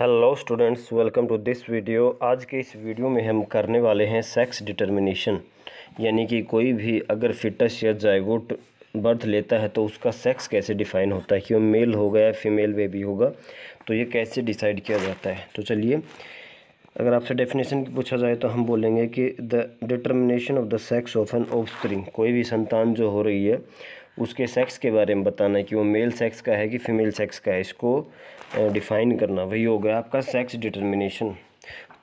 hello students welcome to this video आज के इस वीडियो में हम करने वाले हैं सेक्स डिटर्मिनेशन यानी कि कोई भी अगर फिटस या जायगोट बर्थ लेता है तो उसका सेक्स कैसे डिफाइन होता है कि वो मेल होगा या फीमेल बेबी होगा तो ये कैसे डिसाइड किया जाता है तो चलिए अगर आपसे डेफिनेशन की पूछा जाए तो हम बोलेंगे कि the determination of the sex of an of कोई भी संतान जो हो रही है उसके सेक्स के बारे में बताना है कि वो मेल सेक्स का है कि फ़ीमेल सेक्स का है इसको डिफ़ाइन करना वही हो गया आपका सेक्स डिटर्मिनेशन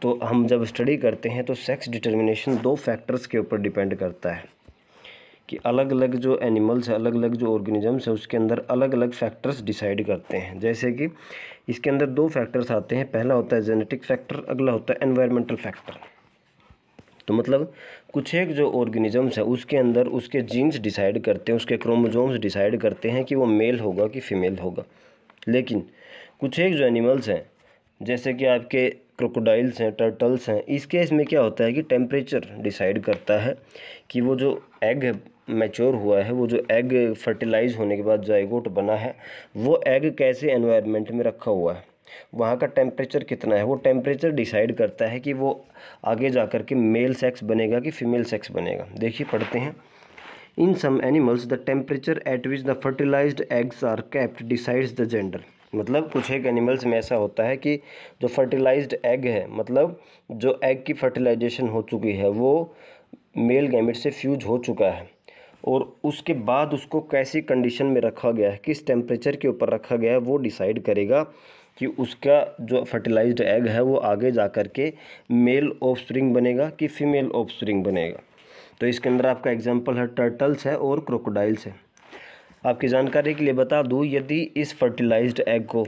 तो हम जब स्टडी करते हैं तो सेक्स डिटर्मिनेशन दो फैक्टर्स के ऊपर डिपेंड करता है कि अलग अलग जो एनिमल्स है अलग अलग जो ऑर्गेनिजम्स है उसके अंदर अलग अलग फैक्टर्स डिसाइड करते हैं जैसे कि इसके अंदर दो फैक्टर्स आते हैं पहला होता है जेनेटिक फैक्टर अगला होता है एनवायरमेंटल फैक्टर तो मतलब कुछ एक जो ऑर्गेनिजम्स है उसके अंदर उसके जीन्स डिसाइड करते हैं उसके क्रोमोजोम्स डिसाइड करते हैं कि वो मेल होगा कि फ़ीमेल होगा लेकिन कुछ एक जो एनिमल्स हैं जैसे कि आपके क्रोकोडाइल्स हैं टर्टल्स हैं इस केस में क्या होता है कि टेम्परेचर डिसाइड करता है कि वो जो एग मैच्योर हुआ है वो जो एग फर्टिलाइज़ होने के बाद एगोट बना है वो एग कैसे एनवायरमेंट में रखा हुआ है वहाँ का टेम्परेचर कितना है वो टेम्परेचर डिसाइड करता है कि वो आगे जा कर के मेल सेक्स बनेगा कि फीमेल सेक्स बनेगा देखिए पढ़ते हैं in some animals the temperature at which the fertilize eggs are kept decides the gender मतलब कुछ एक एनिमल्स में ऐसा होता है कि जो फर्टिलाइज एग है मतलब जो एग की फर्टिलाइजेशन हो चुकी है वो मेल गैमेट से फ्यूज हो चुका है और उसके बाद उसको कैसी कंडीशन में रखा गया है किस टेम्परेचर के ऊपर रखा गया है वो डिसाइड करेगा कि उसका जो फर्टिलाइज्ड एग है वो आगे जा कर के मेल ऑफ स्प्रिंग बनेगा कि फीमेल ऑफ स्प्रिंग बनेगा तो इसके अंदर आपका एग्जाम्पल है टर्टल्स है और क्रोकोडाइल्स है आपकी जानकारी के लिए बता दूँ यदि इस फर्टिलाइज्ड एग को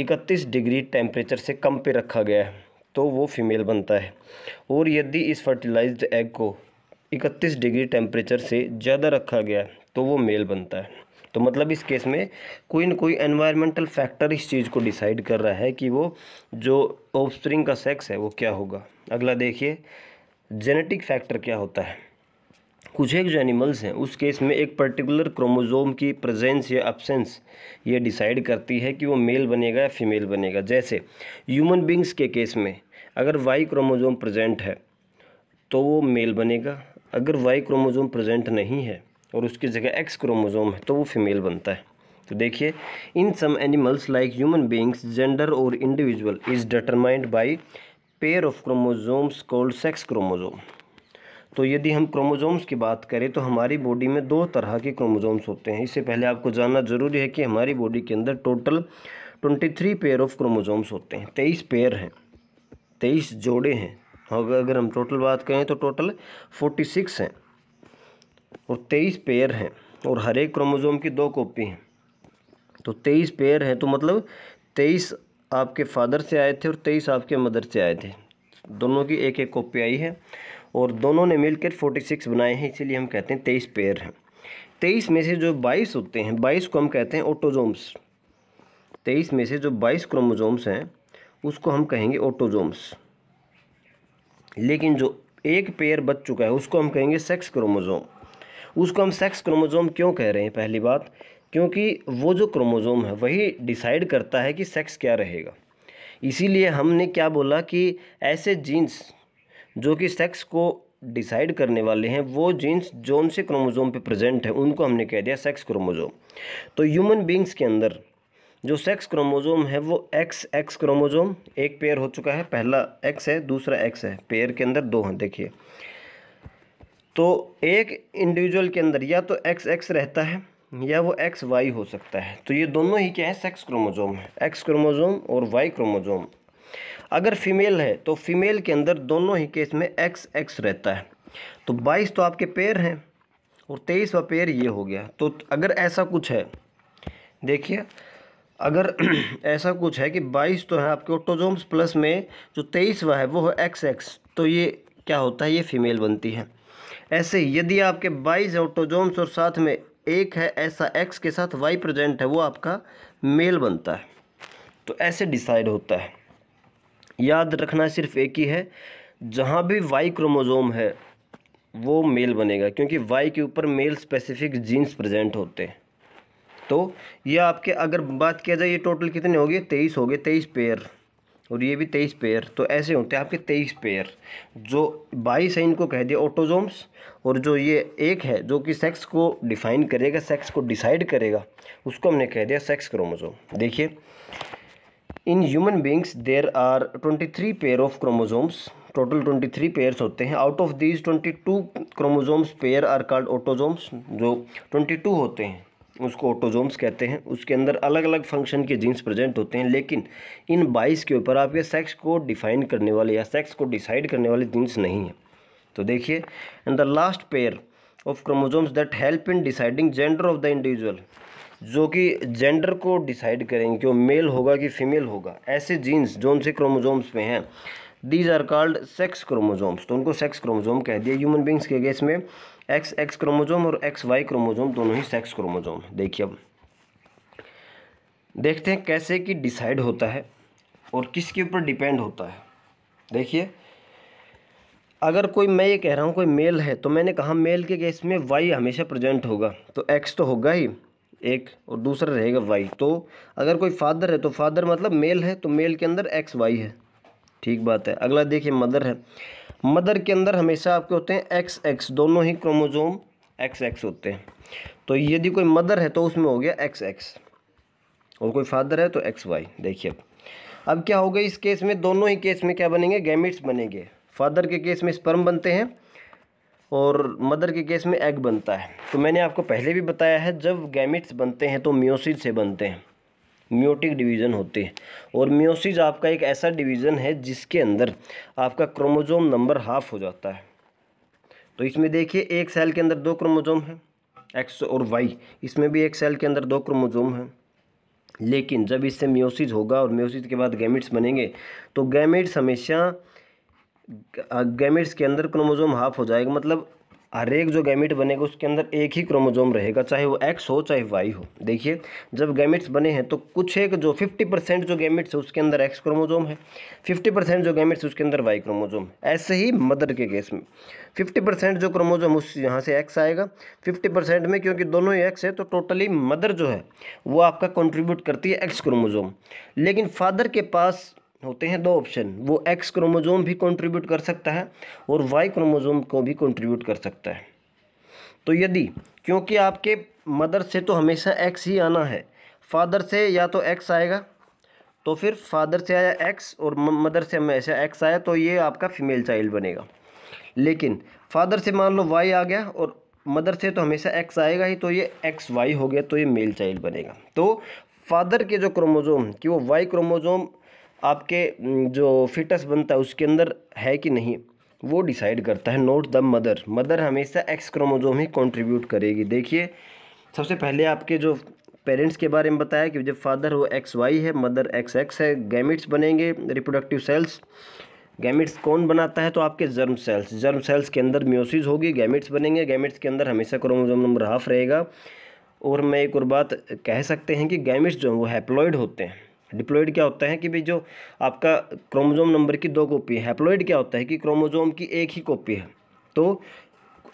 31 डिग्री टेम्परेचर से कम पे रखा गया है तो वो फीमेल बनता है और यदि इस फर्टिलाइज्ड एग को इकतीस डिग्री टेम्परेचर से ज़्यादा रखा गया है तो वो मेल बनता है तो मतलब इस केस में कोई ना कोई एनवायरमेंटल फैक्टर इस चीज़ को डिसाइड कर रहा है कि वो जो ऑफस्प्रिंग का सेक्स है वो क्या होगा अगला देखिए जेनेटिक फैक्टर क्या होता है कुछ एक जो एनिमल्स हैं उस केस में एक पर्टिकुलर क्रोमोजोम की प्रेजेंस या अब्सेंस ये डिसाइड करती है कि वो मेल बनेगा या फीमेल बनेगा जैसे ह्यूमन बींग्स के केस में अगर वाई क्रोमोजोम प्रेजेंट है तो वो मेल बनेगा अगर वाई क्रोमोजोम प्रेजेंट नहीं है और उसकी जगह एक्स क्रोमोजोम है तो वो फीमेल बनता है तो देखिए in some animals like human beings gender और individual is determined by pair of chromosomes called sex chromosome तो यदि हम क्रोमोजोम्स की बात करें तो हमारी बॉडी में दो तरह के क्रोमोजोम्स होते हैं इससे पहले आपको जानना ज़रूरी है कि हमारी बॉडी के अंदर total twenty three pair of chromosomes होते हैं तेईस पेयर हैं तेईस जोड़े हैं अगर हम टोटल बात करें तो टोटल फोर्टी सिक्स हैं और तेईस पेयर हैं और हर एक क्रोमोज़ोम की दो कॉपी हैं तो तेईस पेयर हैं तो मतलब तेईस आपके फादर से आए थे और तेईस आपके मदर से आए थे दोनों की एक एक कॉपी आई है और दोनों ने मिलकर फोर्टी सिक्स बनाए हैं इसीलिए हम कहते हैं तेईस पेयर हैं तेईस में से जो बाईस होते हैं बाईस को हम कहते हैं ओटोजोम्स तेईस में से जो बाईस क्रोमोजोम्स हैं उसको हम कहेंगे ओटोजोम्स लेकिन जो एक पेयर बच चुका है उसको हम कहेंगे सेक्स क्रोमोजोम उसको हम सेक्स क्रोमोज़ोम क्यों कह रहे हैं पहली बात क्योंकि वो जो क्रोमोज़ोम है वही डिसाइड करता है कि सेक्स क्या रहेगा इसीलिए हमने क्या बोला कि ऐसे जीन्स जो कि सेक्स को डिसाइड करने वाले हैं वो जीन्स जोन से क्रोमोज़ोम पे प्रेजेंट है उनको हमने कह दिया सेक्स क्रोमोज़ोम तो ह्यूमन बींग्स के अंदर जो सेक्स क्रोमोज़ोम है वो एक्स एक्स क्रोमोज़ोम एक पेयर हो चुका है पहला एक्स है दूसरा एक्स है पेयर के अंदर दो हैं देखिए तो एक इंडिविजुअल के अंदर या तो एक्स एक्स रहता है या वो एक्स वाई हो सकता है तो ये दोनों ही क्या है सेक्स क्रोमोजोम है एक्स क्रोमोजोम और वाई क्रोमोजोम अगर फीमेल है तो फीमेल के अंदर दोनों ही केस में एक्स एक्स रहता है तो बाईस तो आपके पेयर हैं और व पेयर ये हो गया तो अगर ऐसा कुछ है देखिए अगर ऐसा कुछ है कि बाईस तो है आपके ऑटोजोम्स प्लस में जो तेईसवा है वो है एक्स एक्स तो ये क्या होता है ये फीमेल बनती है ऐसे यदि आपके 22 ऑटोजोम्स और साथ में एक है ऐसा एक्स के साथ वाई प्रेजेंट है वो आपका मेल बनता है तो ऐसे डिसाइड होता है याद रखना सिर्फ एक ही है जहाँ भी वाई क्रोमोजोम है वो मेल बनेगा क्योंकि वाई के ऊपर मेल स्पेसिफिक जीन्स प्रेजेंट होते हैं तो ये आपके अगर बात किया जाए ये टोटल कितने हो गए तेईस हो गए तेईस पेयर और ये भी तेईस पेयर तो ऐसे होते हैं आपके तेईस पेयर जो बाईस है इनको कह दिया ऑटोजोम्स और जो ये एक है जो कि सेक्स को डिफाइन करेगा सेक्स को डिसाइड करेगा उसको हमने कह दिया सेक्स क्रोमोजोम देखिए in human beings there are twenty three pair of chromosomes total twenty three pairs होते हैं out of these twenty two chromosomes pair are called autosomes जो ट्वेंटी टू होते हैं उसको ऑटोजोम्स कहते हैं उसके अंदर अलग अलग फंक्शन के जीन्स प्रेजेंट होते हैं लेकिन इन बाईस के ऊपर आपके सेक्स को डिफाइन करने वाले या सेक्स को डिसाइड करने वाले जीन्स नहीं हैं तो देखिए in the last pair of chromosomes that help in deciding gender of the individual जो कि जेंडर को डिसाइड करेंगे कि वो मेल होगा कि फीमेल होगा ऐसे जीन्स जो उनसे क्रोमोजोम्स में हैं these are called sex chromosomes तो उनको सेक्स क्रोमोजोम कह दिया ह्यूमन बींग्स के गेस में एक्स एक्स क्रोमोजोम और एक्स वाई क्रोमोजोम दोनों ही सेक्स क्रोमोजोम देखिए अब देखते हैं कैसे कि डिसाइड होता है और किसके ऊपर डिपेंड होता है देखिए अगर कोई मैं ये कह रहा हूँ कोई मेल है तो मैंने कहा मेल के केस में वाई हमेशा प्रेजेंट होगा तो एक्स तो होगा ही एक और दूसरा रहेगा वाई तो अगर कोई फादर है तो फादर मतलब मेल है तो मेल के अंदर एक्स वाई है ठीक बात है अगला देखिए मदर है मदर के अंदर हमेशा आपके होते हैं एक्स एक्स दोनों ही क्रोमोजोम एक्स एक्स होते हैं तो यदि कोई मदर है तो उसमें हो गया एक्स एक्स और कोई फादर है तो एक्स वाई देखिए अब अब क्या होगा इस केस में दोनों ही केस में क्या बनेंगे गैमिट्स बनेंगे फादर के केस में स्पर्म बनते हैं और मदर के केस में एग बनता है तो मैंने आपको पहले भी बताया है जब गैमिट्स बनते हैं तो म्योसिड से बनते हैं म्योटिक डिवीज़न होते हैं और म्योसिस आपका एक ऐसा डिवीज़न है जिसके अंदर आपका क्रोमोजोम नंबर हाफ हो जाता है तो इसमें देखिए एक सेल के अंदर दो क्रोमोजोम हैं एक्स और वाई इसमें भी एक सेल के अंदर दो क्रोमोजोम हैं लेकिन जब इससे म्योसिस होगा और म्योसिस के बाद गैमिट्स बनेंगे तो गैमिट्स हमेशा गैमिट्स के अंदर क्रोमोजोम हाफ हो जाएगा मतलब हर एक जो गैमिट बनेगा उसके अंदर एक ही क्रोमोजोम रहेगा चाहे वो एक्स हो चाहे वाई हो देखिए जब गैमिट्स बने हैं तो कुछ एक जो 50 परसेंट जो गैमिट्स है उसके अंदर एक्स क्रोमोजोम है 50 परसेंट जो गैमिट्स है उसके अंदर वाई क्रोमोजोम है ऐसे ही मदर के केस में 50 परसेंट जो क्रोमोजोम उस यहाँ से एक्स आएगा 50 परसेंट में क्योंकि दोनों ही एक्स है तो टोटली मदर जो है वो आपका कॉन्ट्रीब्यूट करती है एक्स क्रोमोजोम लेकिन फादर के पास होते हैं दो ऑप्शन वो एक्स क्रोमोजोम भी कंट्रीब्यूट कर सकता है और वाई क्रोमोजोम को भी कंट्रीब्यूट कर सकता है तो यदि क्योंकि आपके मदर से तो हमेशा एक्स ही आना है फादर से या तो एक्स आएगा तो फिर फादर से आया एक्स और मदर से हमेशा एक्स आया तो ये आपका फीमेल चाइल्ड बनेगा लेकिन फादर से मान लो वाई आ गया और मदर से तो हमेशा एक्स आएगा ही तो ये एक्स वाई हो गया तो ये मेल चाइल्ड बनेगा तो फादर के जो क्रोमोजोम कि वो वाई क्रोमोजोम आपके जो फिटस बनता है उसके अंदर है कि नहीं वो डिसाइड करता है नोट द मदर मदर हमेशा एक्स क्रोमोजोम ही कंट्रीब्यूट करेगी देखिए सबसे पहले आपके जो पेरेंट्स के बारे में बताया कि जब फादर वो एक्स वाई है मदर एक्स एक्स है गैमिट्स बनेंगे रिप्रोडक्टिव सेल्स गैमिट्स कौन बनाता है तो आपके जर्म सेल्स जर्म सेल्स के अंदर म्योसिस होगी गैमिट्स बनेंगे गैमिट्स के अंदर हमेशा क्रोमोजोम नंबर हाफ रहेगा और मैं एक और बात कह सकते हैं कि गैमिट्स जो हैं वो हैप्लॉयड होते हैं डिप्लोइड क्या होता है कि भाई जो आपका क्रोमोजोम नंबर की दो कॉपी है हैप्लोइड क्या होता है कि क्रोमोजोम की एक ही कॉपी है तो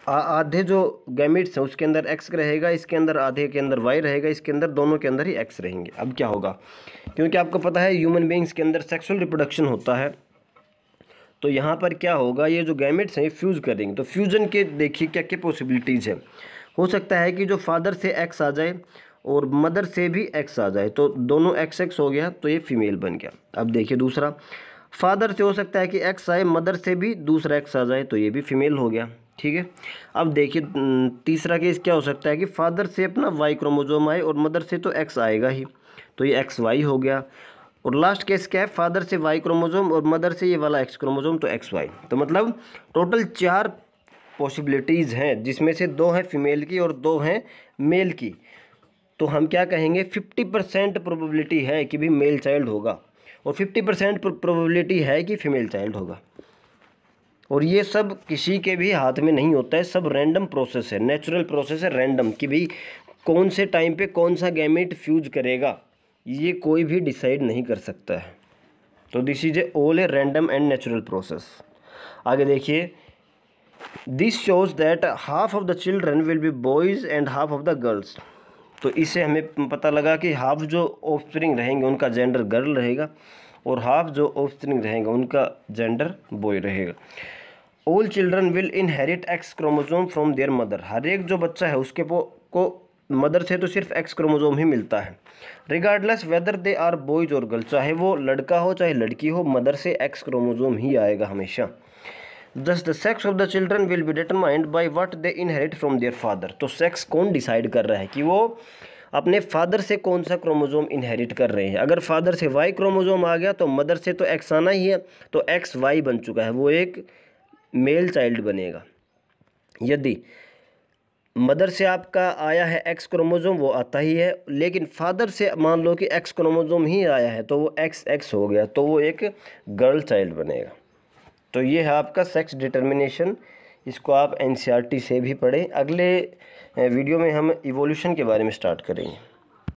आधे जो गैमिट्स हैं उसके अंदर एक्स रहेगा इसके अंदर आधे के अंदर वाई रहेगा इसके अंदर दोनों के अंदर ही एक्स रहेंगे अब क्या होगा क्योंकि आपको पता है ह्यूमन बींग्स के अंदर सेक्सुअल रिप्रोडक्शन होता है तो यहाँ पर क्या होगा ये जो गैमिट्स हैं फ्यूज़ करेंगे तो फ्यूज़न के देखिए क्या क्या पॉसिबिलिटीज़ है हो सकता है कि जो फादर से एक्स आ जाए और मदर से भी एक्स आ जाए तो दोनों एक्स एक्स हो गया तो ये फीमेल बन गया अब देखिए दूसरा फादर से हो सकता है कि एक्स आए मदर से भी दूसरा एक्स आ जाए तो ये भी फीमेल हो गया ठीक है अब देखिए तीसरा केस क्या हो सकता है कि फादर से अपना वाई क्रोमोजोम आए और मदर से तो एक्स आएगा ही तो ये एक्स वाई हो गया और लास्ट केस क्या है फादर से वाई क्रोमोजोम और मदर से ये वाला एक्स क्रोमोजोम तो एक्स वाई तो मतलब टोटल चार पॉसिबिलिटीज़ हैं जिसमें से दो हैं फीमेल की और दो हैं मेल की तो हम क्या कहेंगे फिफ्टी परसेंट प्रोबेबिलिटी है कि भी मेल चाइल्ड होगा और फिफ्टी परसेंट प्रोबेबिलिटी है कि फीमेल चाइल्ड होगा और ये सब किसी के भी हाथ में नहीं होता है सब रैंडम प्रोसेस है नेचुरल प्रोसेस है रैंडम कि भी कौन से टाइम पे कौन सा गैमेट फ्यूज करेगा ये कोई भी डिसाइड नहीं कर सकता है तो this is a all a random and natural process आगे देखिए this shows that half of the children will be boys and half of the girls तो इससे हमें पता लगा कि हाफ जो ऑफ रहेंगे उनका जेंडर गर्ल रहेगा और हाफ जो ऑफ रहेंगे उनका जेंडर बॉय रहेगा all children will inherit X chromosome from their mother हर एक जो बच्चा है उसके को मदर से तो सिर्फ एक्स क्रोमोजोम ही मिलता है regardless whether they are boys और गर्ल चाहे वो लड़का हो चाहे लड़की हो मदर से एक्स क्रोमोजोम ही आएगा हमेशा thus the sex of the children will be determined by what they inherit from their father तो सेक्स कौन डिसाइड कर रहा है कि वो अपने फादर से कौन सा क्रोमोजोम इनहेरिट कर रहे हैं अगर फादर से वाई क्रोमोजोम आ गया तो मदर से तो एक्स आना ही है तो एक्स वाई बन चुका है वो एक मेल चाइल्ड बनेगा यदि मदर से आपका आया है एक्स क्रोमोजोम वो आता ही है लेकिन फादर से मान लो कि एक्स क्रोमोजोम ही आया है तो वो एक्स एक्स हो गया तो वो एक गर्ल चाइल्ड बनेगा तो ये है आपका सेक्स डिटर्मिनेशन इसको आप एन e से भी पढ़ें अगले वीडियो में हम इवोल्यूशन के बारे में स्टार्ट करेंगे